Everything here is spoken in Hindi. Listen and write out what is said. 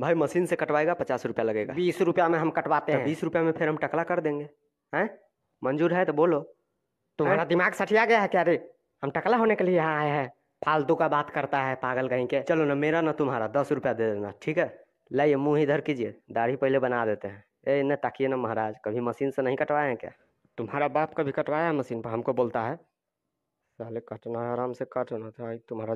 भाई मशीन से कटवाएगा पचास रुपया लगेगा बीस रुपया में हम कटवाते तो हैं बीस रुपया में फिर हम टकला कर देंगे हैं मंजूर है तो बोलो तुम्हारा दिमाग सटिया गया है क्या रे हम टकला होने के लिए यहाँ आए हैं फालतू का बात करता है पागल कहीं के चलो ना मेरा ना तुम्हारा दस रुपया दे देना ठीक है लाइए मुंह इधर कीजिए दाढ़ी पहले बना देते हैं ए न ताकिए ना महाराज कभी मशीन से नहीं कटवाए हैं क्या तुम्हारा बाप कभी कटवाया है मशीन पर हमको बोलता है पहले कटना है आराम से कटना था तुम्हारा